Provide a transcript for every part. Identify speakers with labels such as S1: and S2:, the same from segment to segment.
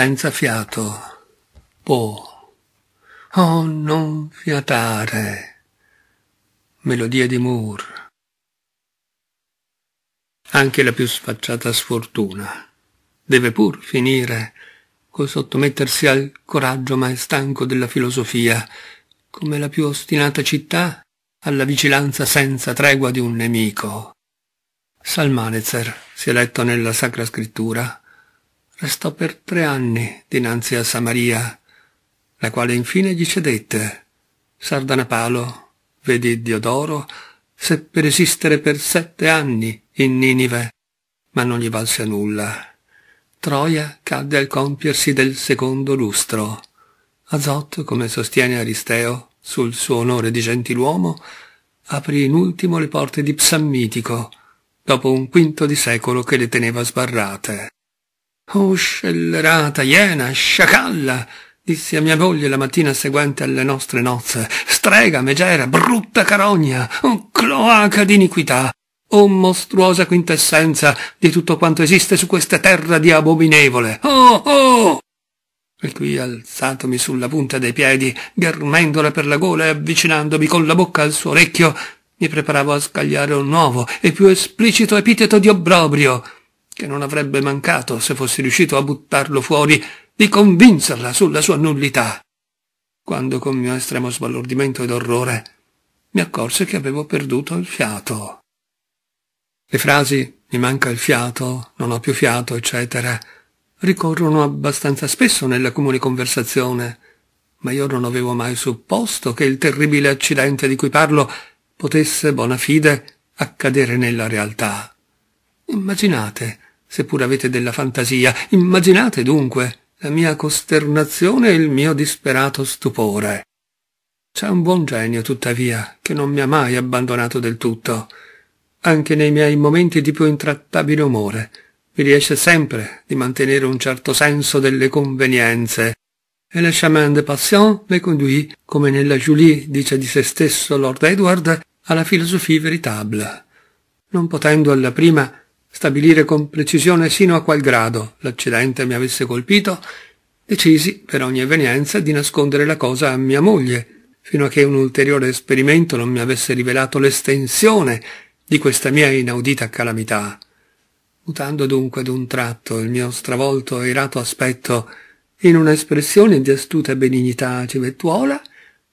S1: senza fiato. Po. Oh, non fiatare. Melodia di Moore. Anche la più sfacciata sfortuna deve pur finire col sottomettersi al coraggio mai stanco della filosofia, come la più ostinata città alla vigilanza senza tregua di un nemico. Salmanezer si è letto nella Sacra Scrittura restò per tre anni dinanzi a Samaria, la quale infine gli cedette. Sardanapalo, vedi Diodoro, seppe resistere per sette anni in Ninive, ma non gli valse a nulla. Troia cadde al compiersi del secondo lustro. Azot, come sostiene Aristeo, sul suo onore di gentiluomo, aprì in ultimo le porte di Psammitico, dopo un quinto di secolo che le teneva sbarrate. Oh scellerata iena, sciacalla! disse a mia moglie la mattina seguente alle nostre nozze. Strega, megera, brutta carogna, oh, cloaca d'iniquità! O oh, mostruosa quintessenza di tutto quanto esiste su questa terra di abominevole! Oh, oh! E qui alzatomi sulla punta dei piedi, ghermendola per la gola e avvicinandomi con la bocca al suo orecchio, mi preparavo a scagliare un nuovo e più esplicito epiteto di obbrobrio che non avrebbe mancato, se fossi riuscito a buttarlo fuori, di convincerla sulla sua nullità, quando con mio estremo sbalordimento ed orrore mi accorse che avevo perduto il fiato. Le frasi mi manca il fiato, non ho più fiato, eccetera, ricorrono abbastanza spesso nella comune conversazione, ma io non avevo mai supposto che il terribile accidente di cui parlo potesse, bona fide, accadere nella realtà. Immaginate seppur avete della fantasia. Immaginate dunque la mia costernazione e il mio disperato stupore. C'è un buon genio, tuttavia, che non mi ha mai abbandonato del tutto. Anche nei miei momenti di più intrattabile umore, mi riesce sempre di mantenere un certo senso delle convenienze. E le chemin de passion le conduit, come nella Julie dice di se stesso Lord Edward, alla filosofia veritable. Non potendo alla prima stabilire con precisione sino a qual grado l'accidente mi avesse colpito, decisi, per ogni evenienza, di nascondere la cosa a mia moglie, fino a che un ulteriore esperimento non mi avesse rivelato l'estensione di questa mia inaudita calamità. Mutando dunque d'un tratto il mio stravolto e irato aspetto in un'espressione di astuta benignità civettuola,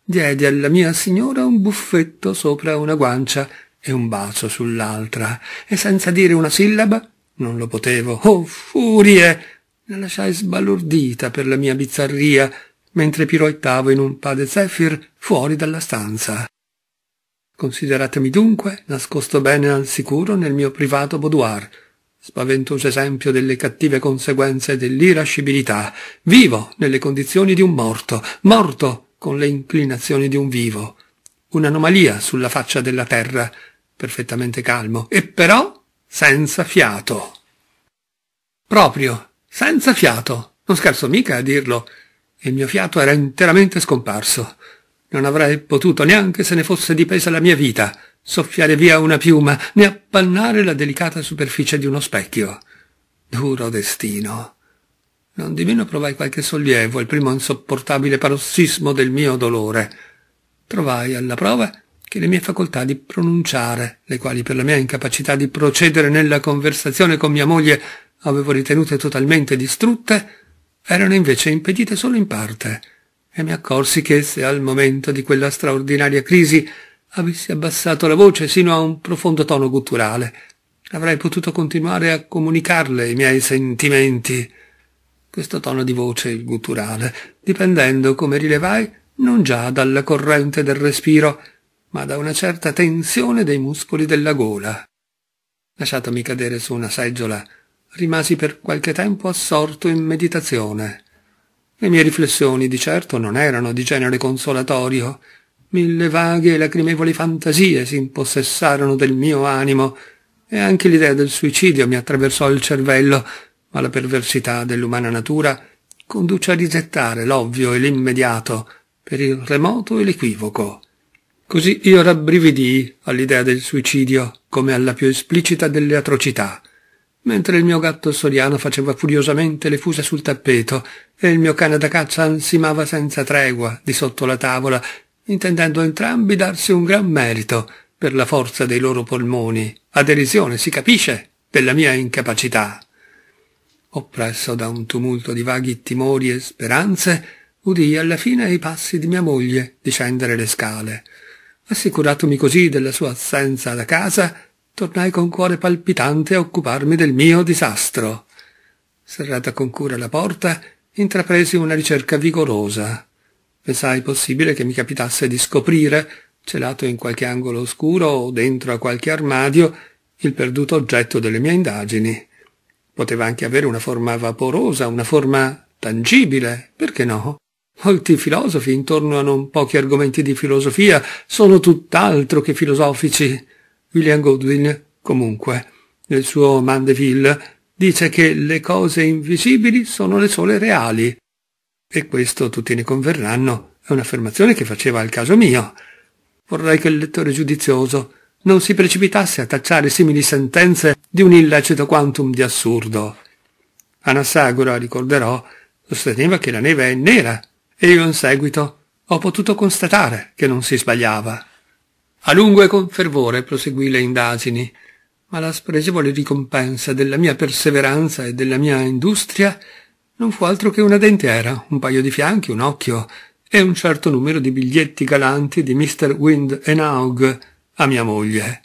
S1: diedi alla mia signora un buffetto sopra una guancia e un bacio sull'altra, e senza dire una sillaba non lo potevo. Oh, furie! La lasciai sbalordita per la mia bizzarria, mentre piroittavo in un pade de fuori dalla stanza. Consideratemi dunque nascosto bene al sicuro nel mio privato boudoir, spaventoso esempio delle cattive conseguenze dell'irascibilità, vivo nelle condizioni di un morto, morto con le inclinazioni di un vivo un'anomalia sulla faccia della terra, perfettamente calmo, e però senza fiato. Proprio, senza fiato. Non scherzo mica a dirlo. Il mio fiato era interamente scomparso. Non avrei potuto neanche se ne fosse dipesa la mia vita, soffiare via una piuma, né appannare la delicata superficie di uno specchio. Duro destino. Non di meno provai qualche sollievo al primo insopportabile parossismo del mio dolore trovai alla prova che le mie facoltà di pronunciare, le quali per la mia incapacità di procedere nella conversazione con mia moglie avevo ritenute totalmente distrutte, erano invece impedite solo in parte, e mi accorsi che se al momento di quella straordinaria crisi avessi abbassato la voce sino a un profondo tono gutturale, avrei potuto continuare a comunicarle i miei sentimenti. Questo tono di voce, gutturale, dipendendo, come rilevai, non già dalla corrente del respiro, ma da una certa tensione dei muscoli della gola. Lasciatomi cadere su una seggiola, rimasi per qualche tempo assorto in meditazione. Le mie riflessioni di certo non erano di genere consolatorio. Mille vaghe e lacrimevoli fantasie si impossessarono del mio animo, e anche l'idea del suicidio mi attraversò il cervello, ma la perversità dell'umana natura conduce a rigettare l'ovvio e l'immediato per il remoto e l'equivoco. Così io rabbrividii all'idea del suicidio come alla più esplicita delle atrocità, mentre il mio gatto soriano faceva furiosamente le fuse sul tappeto e il mio cane da caccia ansimava senza tregua di sotto la tavola, intendendo entrambi darsi un gran merito per la forza dei loro polmoni, a derisione, si capisce, della mia incapacità. Oppresso da un tumulto di vaghi timori e speranze, udii alla fine i passi di mia moglie discendere le scale. Assicuratomi così della sua assenza da casa, tornai con cuore palpitante a occuparmi del mio disastro. Serrata con cura la porta, intrapresi una ricerca vigorosa. Pensai possibile che mi capitasse di scoprire, celato in qualche angolo oscuro o dentro a qualche armadio, il perduto oggetto delle mie indagini. Poteva anche avere una forma vaporosa, una forma tangibile, perché no? Molti filosofi intorno a non pochi argomenti di filosofia sono tutt'altro che filosofici. William Godwin, comunque, nel suo Mandeville, dice che le cose invisibili sono le sole reali. E questo tutti ne converranno, è un'affermazione che faceva al caso mio. Vorrei che il lettore giudizioso non si precipitasse a tacciare simili sentenze di un illecito quantum di assurdo. Anassagora, ricorderò, sosteneva che la neve è nera e io in seguito ho potuto constatare che non si sbagliava. A lungo e con fervore proseguì le indagini, ma la spregevole ricompensa della mia perseveranza e della mia industria non fu altro che una dentiera, un paio di fianchi, un occhio e un certo numero di biglietti galanti di Mr. Wind Enaug a mia moglie.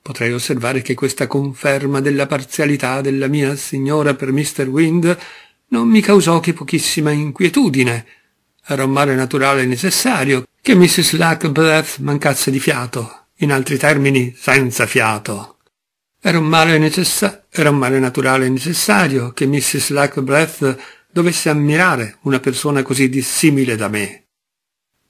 S1: Potrei osservare che questa conferma della parzialità della mia signora per Mr. Wind non mi causò che pochissima inquietudine, era un male naturale necessario che Mrs. Luckbreath mancasse di fiato, in altri termini senza fiato. Era un male, necessa- era un male naturale necessario che Mrs. Luckbreath dovesse ammirare una persona così dissimile da me.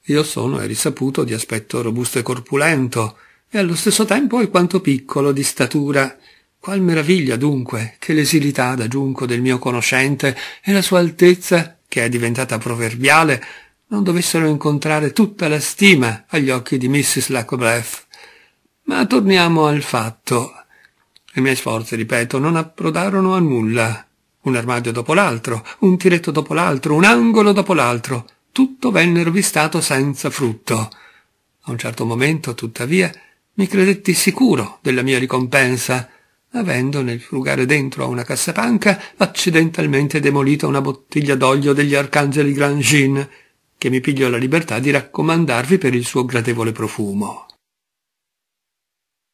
S1: Io sono, è risaputo, di aspetto robusto e corpulento, e allo stesso tempo alquanto piccolo di statura. Qual meraviglia, dunque, che l'esilità da giunco del mio conoscente e la sua altezza che è diventata proverbiale, non dovessero incontrare tutta la stima agli occhi di Mrs. Lacobreff. Ma torniamo al fatto. I miei sforzi, ripeto, non approdarono a nulla. Un armadio dopo l'altro, un tiretto dopo l'altro, un angolo dopo l'altro, tutto venne rovistato senza frutto. A un certo momento, tuttavia, mi credetti sicuro della mia ricompensa, avendo nel frugare dentro a una cassapanca accidentalmente demolita una bottiglia d'olio degli arcangeli Grangin, che mi piglio la libertà di raccomandarvi per il suo gradevole profumo.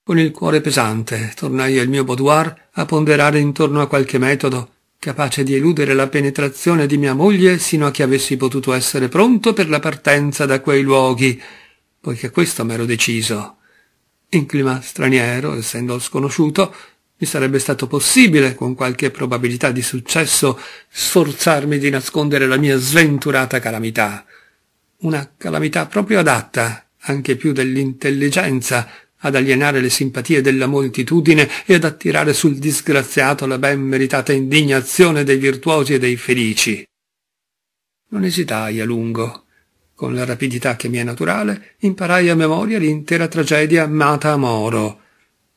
S1: Con il cuore pesante tornai al mio boudoir a ponderare intorno a qualche metodo capace di eludere la penetrazione di mia moglie sino a che avessi potuto essere pronto per la partenza da quei luoghi, poiché questo m'ero deciso. In clima straniero, essendo sconosciuto, mi sarebbe stato possibile, con qualche probabilità di successo, sforzarmi di nascondere la mia sventurata calamità. Una calamità proprio adatta, anche più dell'intelligenza, ad alienare le simpatie della moltitudine e ad attirare sul disgraziato la ben meritata indignazione dei virtuosi e dei felici. Non esitai a lungo. Con la rapidità che mi è naturale, imparai a memoria l'intera tragedia Mata Moro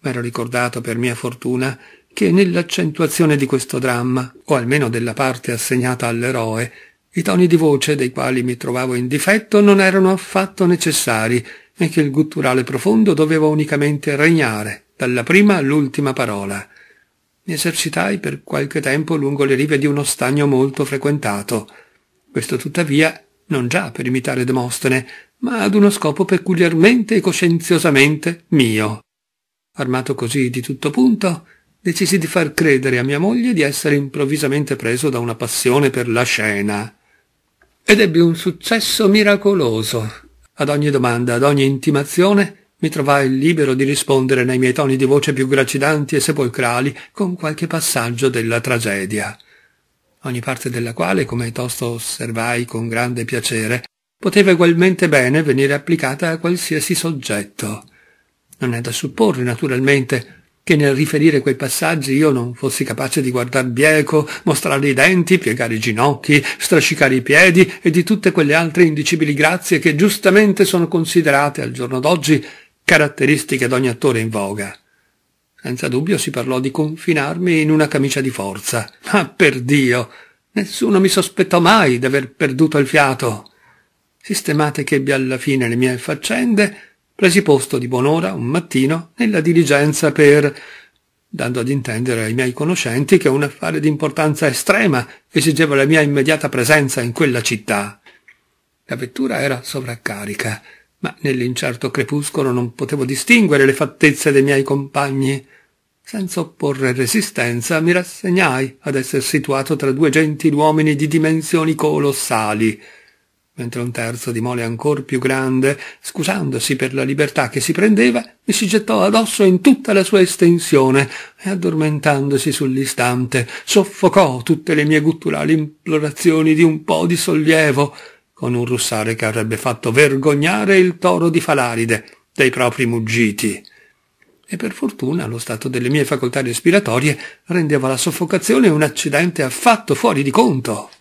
S1: M'ero ricordato, per mia fortuna, che nell'accentuazione di questo dramma, o almeno della parte assegnata all'eroe, i toni di voce dei quali mi trovavo in difetto non erano affatto necessari e che il gutturale profondo doveva unicamente regnare, dalla prima all'ultima parola. Mi esercitai per qualche tempo lungo le rive di uno stagno molto frequentato. Questo tuttavia non già per imitare Demostene, ma ad uno scopo peculiarmente e coscienziosamente mio armato così di tutto punto, decisi di far credere a mia moglie di essere improvvisamente preso da una passione per la scena. Ed ebbi un successo miracoloso. Ad ogni domanda, ad ogni intimazione, mi trovai libero di rispondere nei miei toni di voce più gracidanti e sepolcrali con qualche passaggio della tragedia, ogni parte della quale, come tosto osservai con grande piacere, poteva ugualmente bene venire applicata a qualsiasi soggetto. Non è da supporre, naturalmente, che nel riferire quei passaggi io non fossi capace di guardar bieco, mostrare i denti, piegare i ginocchi, strascicare i piedi e di tutte quelle altre indicibili grazie che giustamente sono considerate al giorno d'oggi caratteristiche d'ogni attore in voga. Senza dubbio si parlò di confinarmi in una camicia di forza. Ma ah, per Dio! Nessuno mi sospettò mai d'aver perduto il fiato. Sistemate che ebbi alla fine le mie faccende, presi posto di buon'ora un mattino nella diligenza per dando ad intendere ai miei conoscenti che un affare di importanza estrema esigeva la mia immediata presenza in quella città. La vettura era sovraccarica, ma nell'incerto crepuscolo non potevo distinguere le fattezze dei miei compagni. Senza opporre resistenza mi rassegnai ad essere situato tra due gentiluomini di dimensioni colossali, mentre un terzo di mole ancor più grande, scusandosi per la libertà che si prendeva, mi si gettò addosso in tutta la sua estensione e addormentandosi sull'istante soffocò tutte le mie gutturali implorazioni di un po' di sollievo con un russare che avrebbe fatto vergognare il toro di Falaride dei propri muggiti. E per fortuna lo stato delle mie facoltà respiratorie rendeva la soffocazione un accidente affatto fuori di conto.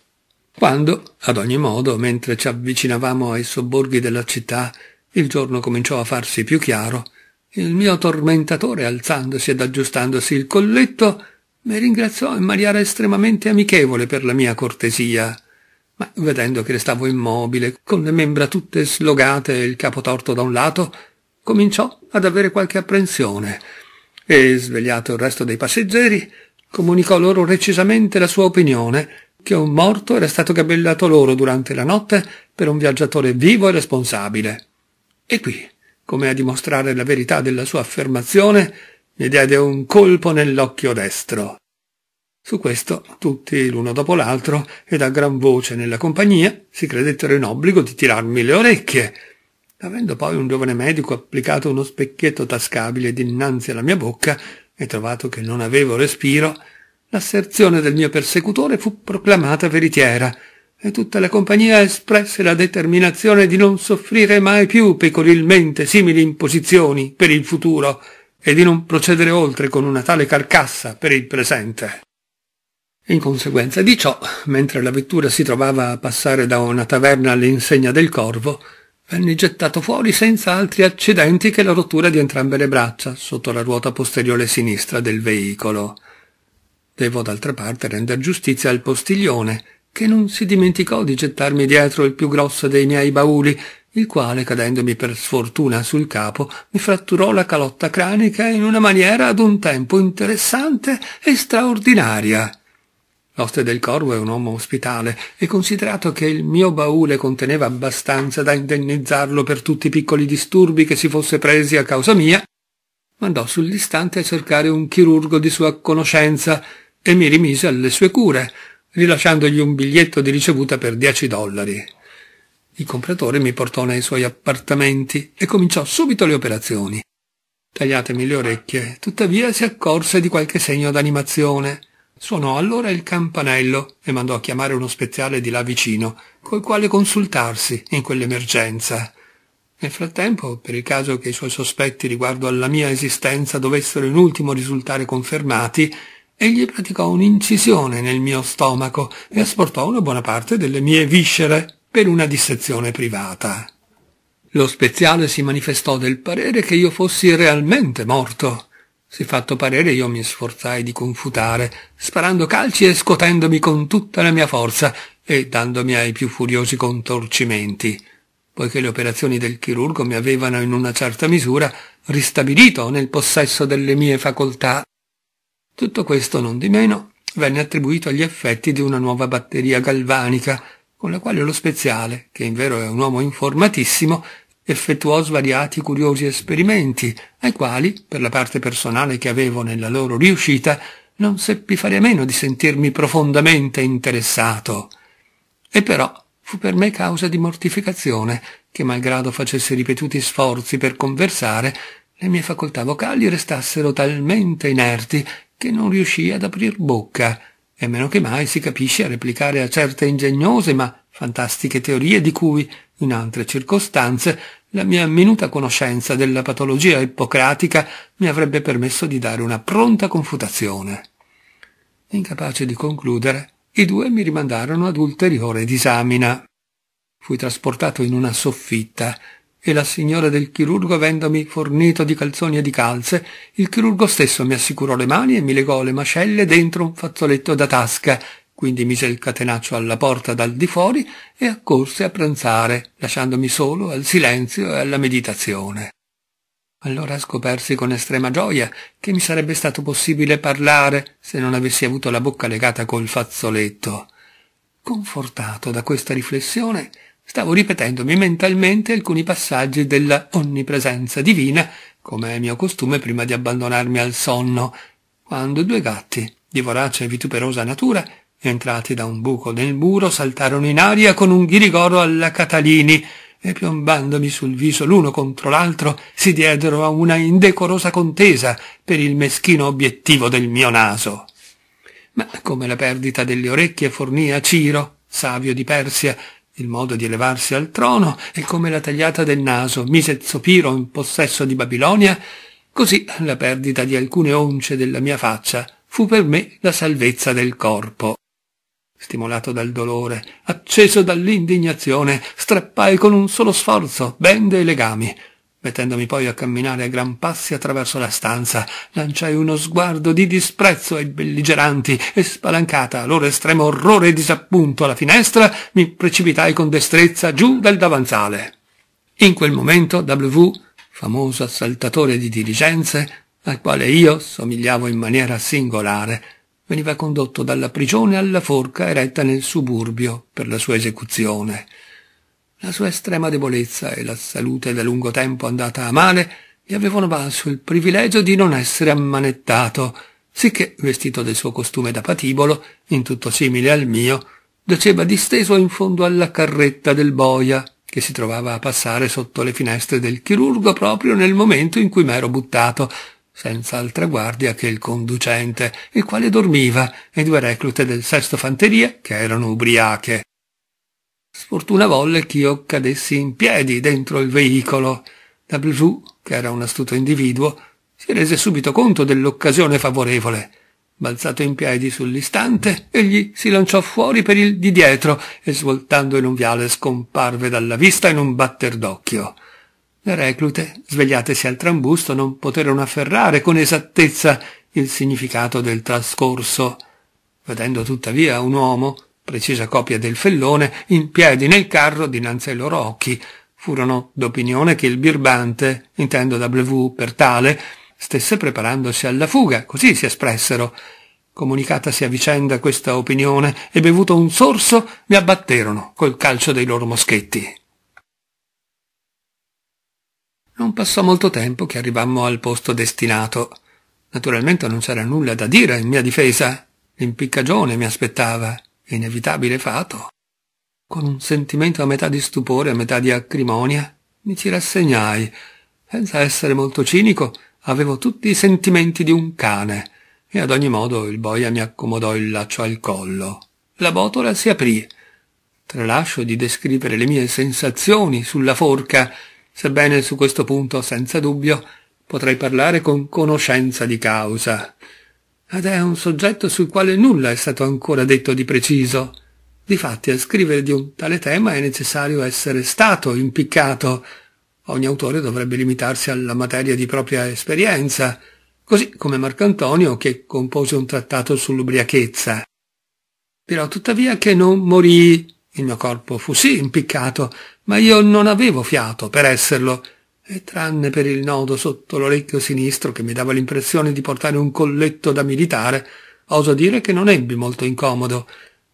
S1: Quando, ad ogni modo, mentre ci avvicinavamo ai sobborghi della città, il giorno cominciò a farsi più chiaro, il mio tormentatore, alzandosi ed aggiustandosi il colletto, mi ringraziò in maniera estremamente amichevole per la mia cortesia. Ma vedendo che restavo immobile, con le membra tutte slogate e il capo torto da un lato, cominciò ad avere qualche apprensione e, svegliato il resto dei passeggeri, comunicò loro recisamente la sua opinione che un morto era stato gabellato loro durante la notte per un viaggiatore vivo e responsabile. E qui, come a dimostrare la verità della sua affermazione, gli diede un colpo nell'occhio destro. Su questo tutti, l'uno dopo l'altro, ed a gran voce nella compagnia, si credettero in obbligo di tirarmi le orecchie. Avendo poi un giovane medico applicato uno specchietto tascabile dinanzi alla mia bocca e trovato che non avevo respiro, L'asserzione del mio persecutore fu proclamata veritiera e tutta la compagnia espresse la determinazione di non soffrire mai più pecorilmente simili imposizioni per il futuro e di non procedere oltre con una tale carcassa per il presente. In conseguenza di ciò, mentre la vettura si trovava a passare da una taverna all'insegna del corvo, venni gettato fuori senza altri accidenti che la rottura di entrambe le braccia sotto la ruota posteriore sinistra del veicolo. Devo d'altra parte render giustizia al postiglione, che non si dimenticò di gettarmi dietro il più grosso dei miei bauli, il quale, cadendomi per sfortuna sul capo, mi fratturò la calotta cranica in una maniera ad un tempo interessante e straordinaria. L'oste del corvo è un uomo ospitale e considerato che il mio baule conteneva abbastanza da indennizzarlo per tutti i piccoli disturbi che si fosse presi a causa mia, mandò sull'istante a cercare un chirurgo di sua conoscenza e mi rimise alle sue cure, rilasciandogli un biglietto di ricevuta per 10 dollari. Il compratore mi portò nei suoi appartamenti e cominciò subito le operazioni. Tagliatemi le orecchie, tuttavia si accorse di qualche segno d'animazione. Suonò allora il campanello e mandò a chiamare uno speziale di là vicino, col quale consultarsi in quell'emergenza. Nel frattempo, per il caso che i suoi sospetti riguardo alla mia esistenza dovessero in ultimo risultare confermati, Egli praticò un'incisione nel mio stomaco e asportò una buona parte delle mie viscere per una dissezione privata. Lo speziale si manifestò del parere che io fossi realmente morto. Si fatto parere io mi sforzai di confutare, sparando calci e scotendomi con tutta la mia forza e dandomi ai più furiosi contorcimenti, poiché le operazioni del chirurgo mi avevano in una certa misura ristabilito nel possesso delle mie facoltà tutto questo, non di meno, venne attribuito agli effetti di una nuova batteria galvanica, con la quale lo Speziale, che in vero è un uomo informatissimo, effettuò svariati curiosi esperimenti, ai quali, per la parte personale che avevo nella loro riuscita, non seppi fare a meno di sentirmi profondamente interessato. E però fu per me causa di mortificazione che, malgrado facesse ripetuti sforzi per conversare, le mie facoltà vocali restassero talmente inerti che non riuscì ad aprir bocca, e meno che mai si capisce a replicare a certe ingegnose ma fantastiche teorie di cui, in altre circostanze, la mia minuta conoscenza della patologia ippocratica mi avrebbe permesso di dare una pronta confutazione. Incapace di concludere, i due mi rimandarono ad ulteriore disamina. Fui trasportato in una soffitta e la signora del chirurgo avendomi fornito di calzoni e di calze, il chirurgo stesso mi assicurò le mani e mi legò le mascelle dentro un fazzoletto da tasca, quindi mise il catenaccio alla porta dal di fuori e accorse a pranzare, lasciandomi solo al silenzio e alla meditazione. Allora scopersi con estrema gioia che mi sarebbe stato possibile parlare se non avessi avuto la bocca legata col fazzoletto. Confortato da questa riflessione, stavo ripetendomi mentalmente alcuni passaggi della onnipresenza divina, come è mio costume prima di abbandonarmi al sonno, quando due gatti, di vorace e vituperosa natura, entrati da un buco nel muro, saltarono in aria con un ghirigoro alla Catalini e piombandomi sul viso l'uno contro l'altro si diedero a una indecorosa contesa per il meschino obiettivo del mio naso. Ma come la perdita delle orecchie fornì a Ciro, savio di Persia, il modo di elevarsi al trono e come la tagliata del naso mise Zopiro in possesso di Babilonia, così la perdita di alcune once della mia faccia fu per me la salvezza del corpo. Stimolato dal dolore, acceso dall'indignazione, strappai con un solo sforzo bende e legami, Mettendomi poi a camminare a gran passi attraverso la stanza, lanciai uno sguardo di disprezzo ai belligeranti e spalancata a loro estremo orrore e disappunto alla finestra, mi precipitai con destrezza giù dal davanzale. In quel momento W, famoso assaltatore di diligenze, al quale io somigliavo in maniera singolare, veniva condotto dalla prigione alla forca eretta nel suburbio per la sua esecuzione. La sua estrema debolezza e la salute da lungo tempo andata a male gli avevano valso il privilegio di non essere ammanettato, sicché, vestito del suo costume da patibolo, in tutto simile al mio, giaceva disteso in fondo alla carretta del boia, che si trovava a passare sotto le finestre del chirurgo proprio nel momento in cui m'ero buttato, senza altra guardia che il conducente, il quale dormiva, e due reclute del sesto fanteria che erano ubriache. Sfortuna volle che io cadessi in piedi dentro il veicolo. W, che era un astuto individuo, si rese subito conto dell'occasione favorevole. Balzato in piedi sull'istante, egli si lanciò fuori per il di dietro e svoltando in un viale scomparve dalla vista in un batter d'occhio. Le reclute, svegliatesi al trambusto, non poterono afferrare con esattezza il significato del trascorso. Vedendo tuttavia un uomo, precisa copia del fellone, in piedi nel carro dinanzi ai loro occhi. Furono d'opinione che il birbante, intendo W per tale, stesse preparandosi alla fuga, così si espressero. Comunicatasi a vicenda questa opinione e bevuto un sorso, mi abbatterono col calcio dei loro moschetti. Non passò molto tempo che arrivammo al posto destinato. Naturalmente non c'era nulla da dire in mia difesa. L'impiccagione mi aspettava inevitabile fato. Con un sentimento a metà di stupore, a metà di acrimonia, mi ci rassegnai. Senza essere molto cinico, avevo tutti i sentimenti di un cane, e ad ogni modo il boia mi accomodò il laccio al collo. La botola si aprì. Tralascio di descrivere le mie sensazioni sulla forca, sebbene su questo punto, senza dubbio, potrei parlare con conoscenza di causa ed è un soggetto sul quale nulla è stato ancora detto di preciso. Difatti, a scrivere di un tale tema è necessario essere stato impiccato. Ogni autore dovrebbe limitarsi alla materia di propria esperienza, così come Marcantonio che compose un trattato sull'ubriachezza. Dirò tuttavia che non morì, il mio corpo fu sì impiccato, ma io non avevo fiato per esserlo, e tranne per il nodo sotto l'orecchio sinistro che mi dava l'impressione di portare un colletto da militare, oso dire che non ebbi molto incomodo,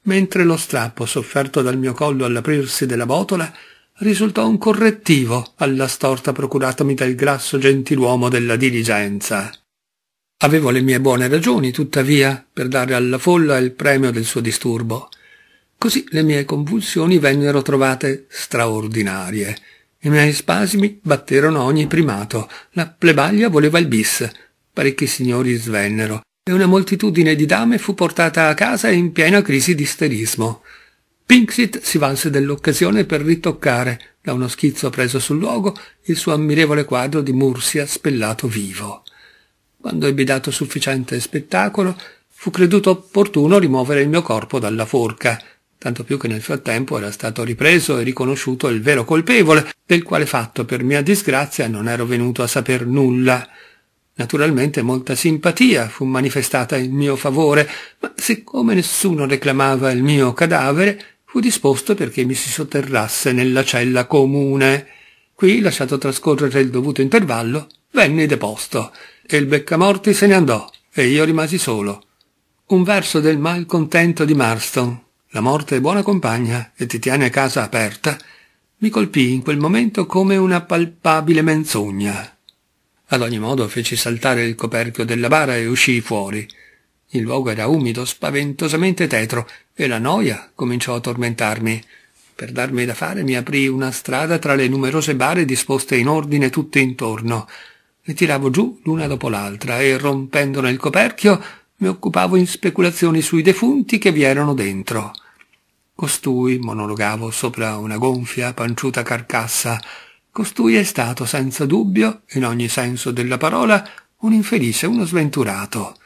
S1: mentre lo strappo sofferto dal mio collo all'aprirsi della botola risultò un correttivo alla storta procuratomi dal grasso gentiluomo della diligenza. Avevo le mie buone ragioni, tuttavia, per dare alla folla il premio del suo disturbo. Così le mie convulsioni vennero trovate straordinarie i miei spasimi batterono ogni primato. La plebaglia voleva il bis. Parecchi signori svennero e una moltitudine di dame fu portata a casa in piena crisi di isterismo. Pinksit si valse dell'occasione per ritoccare, da uno schizzo preso sul luogo, il suo ammirevole quadro di Mursia spellato vivo. Quando ebbi dato sufficiente spettacolo, fu creduto opportuno rimuovere il mio corpo dalla forca, tanto più che nel frattempo era stato ripreso e riconosciuto il vero colpevole, del quale fatto per mia disgrazia non ero venuto a saper nulla. Naturalmente molta simpatia fu manifestata in mio favore, ma siccome nessuno reclamava il mio cadavere, fu disposto perché mi si sotterrasse nella cella comune. Qui, lasciato trascorrere il dovuto intervallo, venne deposto, e il beccamorti se ne andò, e io rimasi solo. Un verso del malcontento di Marston, la morte è buona compagna e ti tiene a casa aperta, mi colpì in quel momento come una palpabile menzogna. Ad ogni modo feci saltare il coperchio della bara e uscii fuori. Il luogo era umido, spaventosamente tetro, e la noia cominciò a tormentarmi. Per darmi da fare mi aprì una strada tra le numerose bare disposte in ordine tutte intorno. Le tiravo giù l'una dopo l'altra e, rompendone il coperchio, mi occupavo in speculazioni sui defunti che vi erano dentro. Costui, monologavo sopra una gonfia, panciuta carcassa, costui è stato senza dubbio, in ogni senso della parola, un infelice, uno sventurato.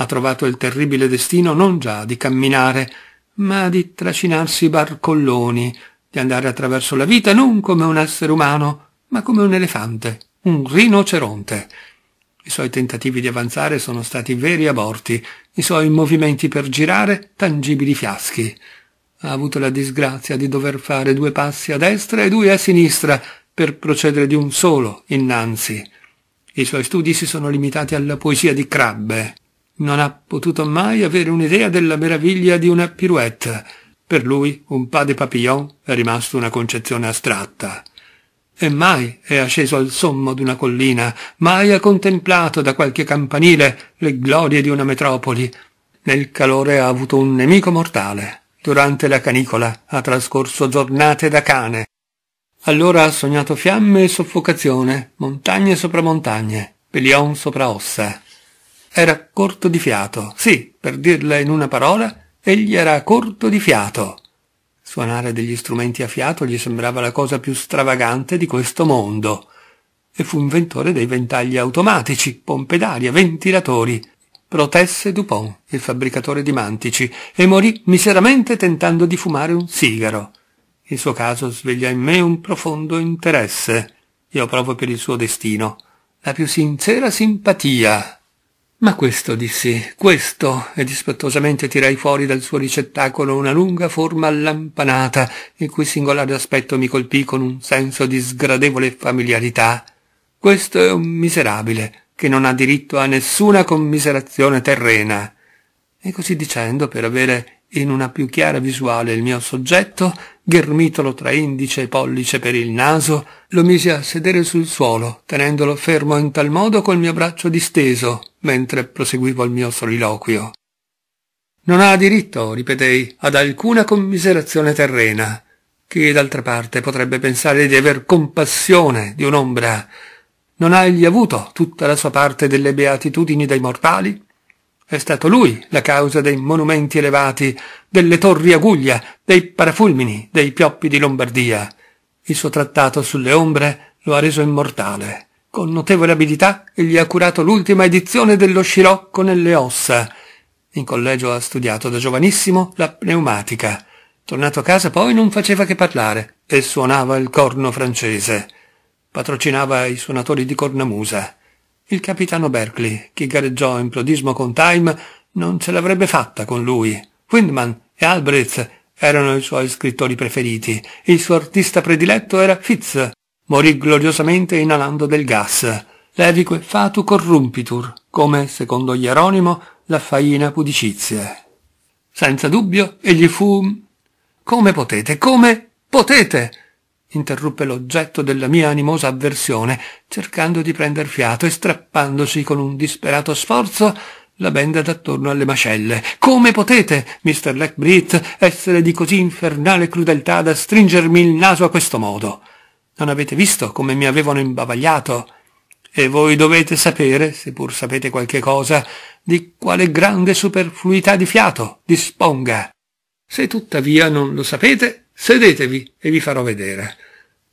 S1: Ha trovato il terribile destino non già di camminare, ma di trascinarsi barcolloni, di andare attraverso la vita non come un essere umano, ma come un elefante, un rinoceronte. I suoi tentativi di avanzare sono stati veri aborti, i suoi movimenti per girare tangibili fiaschi ha avuto la disgrazia di dover fare due passi a destra e due a sinistra per procedere di un solo innanzi. I suoi studi si sono limitati alla poesia di Crabbe. Non ha potuto mai avere un'idea della meraviglia di una pirouette. Per lui un pas de papillon è rimasto una concezione astratta. E mai è asceso al sommo di una collina, mai ha contemplato da qualche campanile le glorie di una metropoli. Nel calore ha avuto un nemico mortale. Durante la canicola ha trascorso giornate da cane. Allora ha sognato fiamme e soffocazione, montagne sopra montagne, pelion sopra ossa. Era corto di fiato, sì, per dirla in una parola, egli era corto di fiato. Suonare degli strumenti a fiato gli sembrava la cosa più stravagante di questo mondo. E fu inventore dei ventagli automatici, pompe d'aria, ventilatori, protesse Dupont, il fabbricatore di mantici, e morì miseramente tentando di fumare un sigaro. Il suo caso sveglia in me un profondo interesse. Io provo per il suo destino la più sincera simpatia. Ma questo, dissi, questo, e dispettosamente tirai fuori dal suo ricettacolo una lunga forma allampanata, il cui singolare aspetto mi colpì con un senso di sgradevole familiarità. Questo è un miserabile, che non ha diritto a nessuna commiserazione terrena. E così dicendo, per avere in una più chiara visuale il mio soggetto, ghermitolo tra indice e pollice per il naso, lo misi a sedere sul suolo, tenendolo fermo in tal modo col mio braccio disteso, mentre proseguivo il mio soliloquio. Non ha diritto, ripetei, ad alcuna commiserazione terrena. Chi d'altra parte potrebbe pensare di aver compassione di un'ombra non ha egli avuto tutta la sua parte delle beatitudini dei mortali? È stato lui la causa dei monumenti elevati, delle torri aguglia, dei parafulmini, dei pioppi di Lombardia. Il suo trattato sulle ombre lo ha reso immortale. Con notevole abilità egli ha curato l'ultima edizione dello scirocco nelle ossa. In collegio ha studiato da giovanissimo la pneumatica. Tornato a casa poi non faceva che parlare e suonava il corno francese patrocinava i suonatori di cornamusa. Il capitano Berkeley, che gareggiò in prodismo con Time, non ce l'avrebbe fatta con lui. Windman e Albrecht erano i suoi scrittori preferiti. Il suo artista prediletto era Fitz. Morì gloriosamente inalando del gas. Levique fatu corrumpitur, come, secondo Ieronimo, la faina pudicizia. Senza dubbio, egli fu... Come potete, come potete? interruppe l'oggetto della mia animosa avversione, cercando di prender fiato e strappandosi con un disperato sforzo la benda d'attorno alle mascelle. Come potete, Mr. Leckbrit, essere di così infernale crudeltà da stringermi il naso a questo modo? Non avete visto come mi avevano imbavagliato? E voi dovete sapere, se pur sapete qualche cosa, di quale grande superfluità di fiato disponga. Se tuttavia non lo sapete, Sedetevi e vi farò vedere.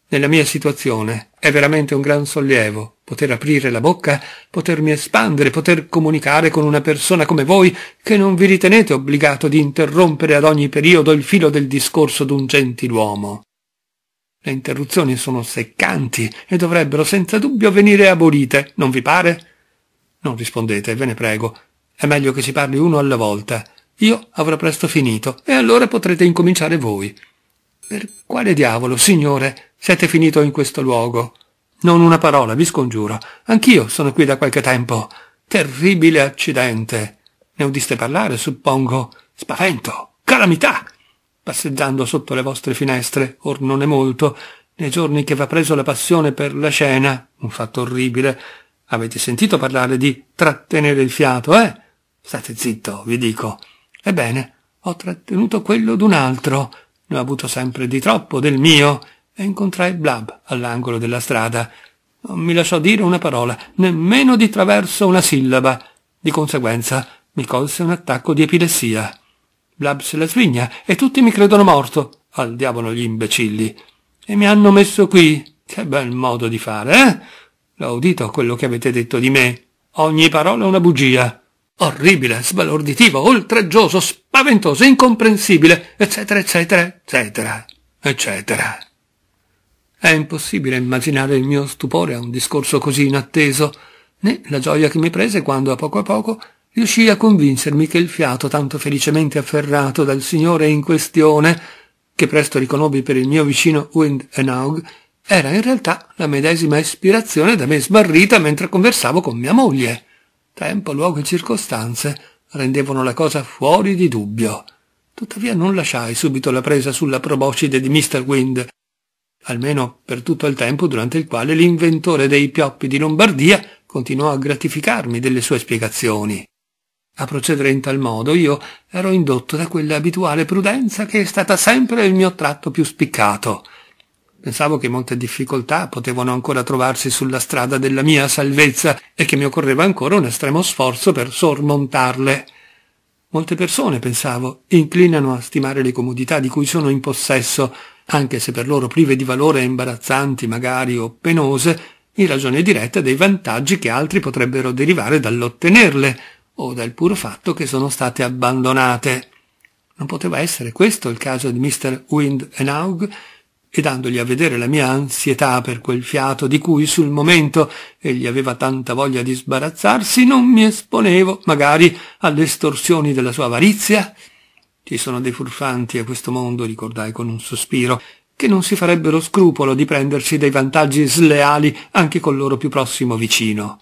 S1: Nella mia situazione è veramente un gran sollievo poter aprire la bocca, potermi espandere, poter comunicare con una persona come voi che non vi ritenete obbligato di interrompere ad ogni periodo il filo del discorso d'un gentiluomo. Le interruzioni sono seccanti e dovrebbero senza dubbio venire abolite, non vi pare? Non rispondete, ve ne prego. È meglio che si parli uno alla volta. Io avrò presto finito e allora potrete incominciare voi. Per quale diavolo, signore, siete finito in questo luogo? Non una parola, vi scongiuro. Anch'io sono qui da qualche tempo. Terribile accidente. Ne udiste parlare, suppongo. Spavento, calamità. Passeggiando sotto le vostre finestre, or non è molto, nei giorni che va preso la passione per la scena, un fatto orribile, avete sentito parlare di trattenere il fiato, eh? State zitto, vi dico. Ebbene, ho trattenuto quello d'un altro. Ne ho avuto sempre di troppo del mio e incontrai Blab all'angolo della strada. Non mi lasciò dire una parola, nemmeno di traverso una sillaba. Di conseguenza mi colse un attacco di epilessia. Blab se la svigna e tutti mi credono morto. Al diavolo gli imbecilli. E mi hanno messo qui. Che bel modo di fare, eh? L'ho udito quello che avete detto di me. Ogni parola è una bugia orribile, sbalorditivo, oltraggioso, spaventoso, incomprensibile, eccetera, eccetera, eccetera, eccetera. È impossibile immaginare il mio stupore a un discorso così inatteso, né la gioia che mi prese quando a poco a poco riuscì a convincermi che il fiato tanto felicemente afferrato dal signore in questione, che presto riconobbi per il mio vicino Wind and Enaug, era in realtà la medesima ispirazione da me smarrita mentre conversavo con mia moglie. Tempo, luogo e circostanze rendevano la cosa fuori di dubbio. Tuttavia non lasciai subito la presa sulla proboscide di Mr. Wind, almeno per tutto il tempo durante il quale l'inventore dei pioppi di Lombardia continuò a gratificarmi delle sue spiegazioni. A procedere in tal modo io ero indotto da quella abituale prudenza che è stata sempre il mio tratto più spiccato, Pensavo che molte difficoltà potevano ancora trovarsi sulla strada della mia salvezza e che mi occorreva ancora un estremo sforzo per sormontarle. Molte persone, pensavo, inclinano a stimare le comodità di cui sono in possesso, anche se per loro prive di valore e imbarazzanti magari o penose, in ragione diretta dei vantaggi che altri potrebbero derivare dall'ottenerle o dal puro fatto che sono state abbandonate. Non poteva essere questo il caso di Mr. Wind Enaug, e dandogli a vedere la mia ansietà per quel fiato di cui sul momento egli aveva tanta voglia di sbarazzarsi, non mi esponevo magari alle estorsioni della sua avarizia. Ci sono dei furfanti a questo mondo, ricordai con un sospiro, che non si farebbero scrupolo di prendersi dei vantaggi sleali anche col loro più prossimo vicino.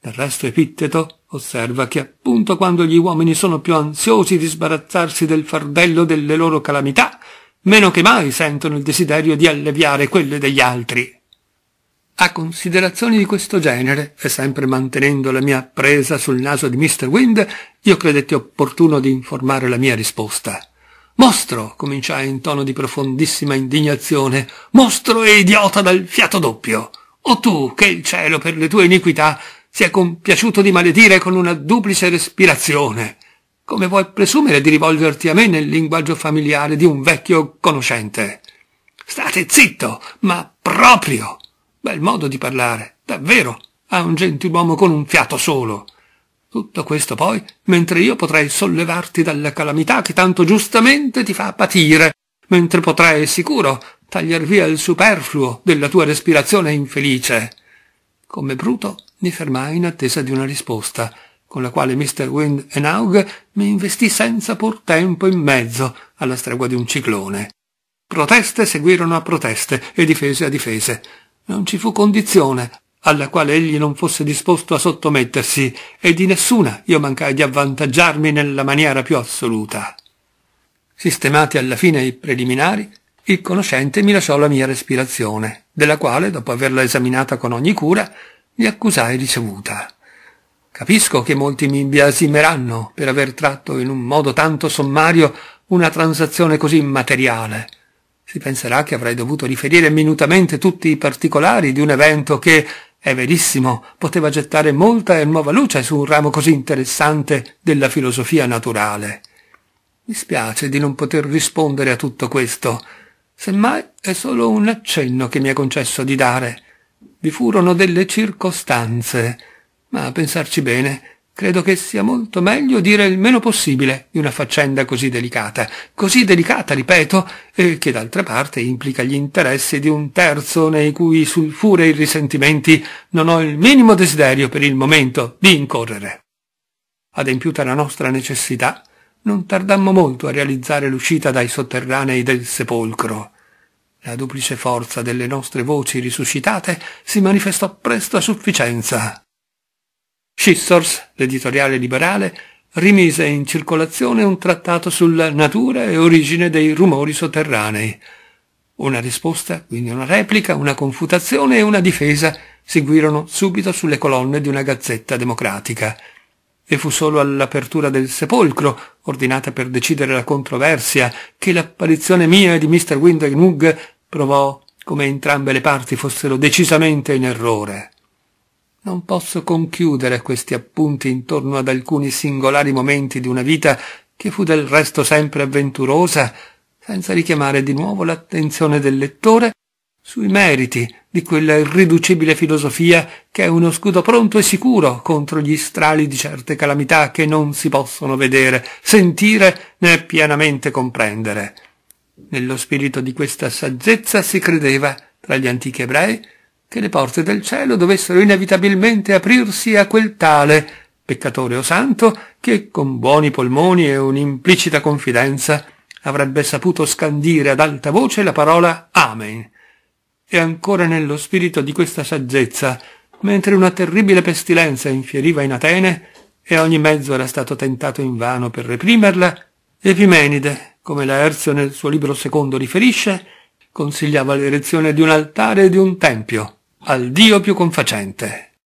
S1: Del resto Epitteto osserva che appunto quando gli uomini sono più ansiosi di sbarazzarsi del fardello delle loro calamità, meno che mai sentono il desiderio di alleviare quelle degli altri. A considerazioni di questo genere, e sempre mantenendo la mia presa sul naso di Mr. Wind, io credetti opportuno di informare la mia risposta. Mostro, cominciai in tono di profondissima indignazione, mostro e idiota dal fiato doppio. O tu, che il cielo per le tue iniquità si è compiaciuto di maledire con una duplice respirazione come vuoi presumere di rivolgerti a me nel linguaggio familiare di un vecchio conoscente? State zitto, ma proprio! Bel modo di parlare, davvero, a un gentiluomo con un fiato solo. Tutto questo poi, mentre io potrei sollevarti dalla calamità che tanto giustamente ti fa patire, mentre potrei, sicuro, tagliar via il superfluo della tua respirazione infelice. Come Bruto mi fermai in attesa di una risposta, con la quale Mr. Wind e Naug mi investì senza pur tempo in mezzo, alla stregua di un ciclone. Proteste seguirono a proteste e difese a difese. Non ci fu condizione alla quale egli non fosse disposto a sottomettersi, e di nessuna io mancai di avvantaggiarmi nella maniera più assoluta. Sistemati alla fine i preliminari, il conoscente mi lasciò la mia respirazione, della quale, dopo averla esaminata con ogni cura, gli accusai ricevuta. Capisco che molti mi biasimeranno per aver tratto in un modo tanto sommario una transazione così immateriale. Si penserà che avrei dovuto riferire minutamente tutti i particolari di un evento che, è verissimo, poteva gettare molta e nuova luce su un ramo così interessante della filosofia naturale. Mi spiace di non poter rispondere a tutto questo. Semmai è solo un accenno che mi è concesso di dare. Vi furono delle circostanze ma a pensarci bene, credo che sia molto meglio dire il meno possibile di una faccenda così delicata, così delicata, ripeto, e che d'altra parte implica gli interessi di un terzo nei cui sulfure e risentimenti non ho il minimo desiderio per il momento di incorrere. Adempiuta la nostra necessità, non tardammo molto a realizzare l'uscita dai sotterranei del sepolcro. La duplice forza delle nostre voci risuscitate si manifestò presto a sufficienza. Scissors, l'editoriale liberale, rimise in circolazione un trattato sulla natura e origine dei rumori sotterranei. Una risposta, quindi una replica, una confutazione e una difesa seguirono subito sulle colonne di una gazzetta democratica. E fu solo all'apertura del sepolcro, ordinata per decidere la controversia, che l'apparizione mia e di Mr. Wintergnug provò come entrambe le parti fossero decisamente in errore. Non posso conchiudere questi appunti intorno ad alcuni singolari momenti di una vita che fu del resto sempre avventurosa, senza richiamare di nuovo l'attenzione del lettore sui meriti di quella irriducibile filosofia che è uno scudo pronto e sicuro contro gli strali di certe calamità che non si possono vedere, sentire né pienamente comprendere. Nello spirito di questa saggezza si credeva, tra gli antichi ebrei, che le porte del cielo dovessero inevitabilmente aprirsi a quel tale, peccatore o santo, che con buoni polmoni e un'implicita confidenza avrebbe saputo scandire ad alta voce la parola Amen. E ancora nello spirito di questa saggezza, mentre una terribile pestilenza infieriva in Atene, e ogni mezzo era stato tentato invano per reprimerla, Epimenide, come Laerzio nel suo libro secondo riferisce, consigliava l'erezione di un altare e di un tempio, al Dio più confacente.